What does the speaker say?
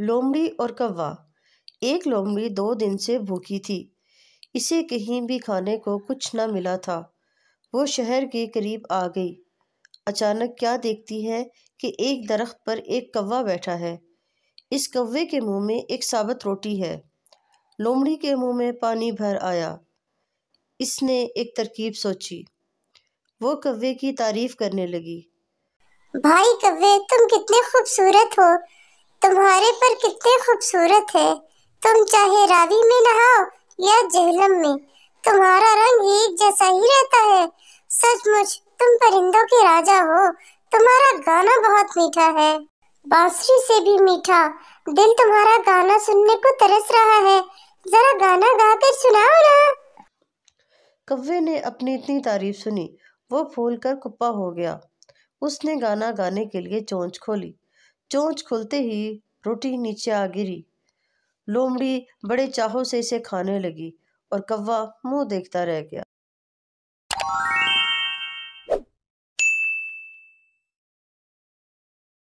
लोमड़ी और कौवा एक लोमड़ी दो दिन से भूखी थी इसे कहीं भी खाने को कुछ ना मिला था वो शहर के करीब आ गई अचानक क्या देखती है कि एक दरख्त पर एक कौवा बैठा है इस कौवे के मुंह में एक साबत रोटी है लोमड़ी के मुंह में पानी भर आया इसने एक तरकीब सोची वो कौवे की तारीफ करने लगी भाई कौवे तुम कितने खूबसूरत हो तुम्हारे पर कितने खूबसूरत है तुम चाहे रावी में नहाओ या जहलम में तुम्हारा रंग एक जैसा ही रहता है सचमुच तुम परिंदों के राजा हो तुम्हारा गाना बहुत मीठा है बांसुरी से भी मीठा दिल तुम्हारा गाना सुनने को तरस रहा है जरा गाना गाकर सुनाओ ना कव्वे ने अपनी इतनी तारीफ सुनी वो फूल कर कुप्पा हो गया उसने गाना गाने के लिए चोंच खोली चोंच खुलते ही रोटी नीचे आ गिरी लोमड़ी बड़े चाहों से इसे खाने लगी और कौवा मुंह देखता रह गया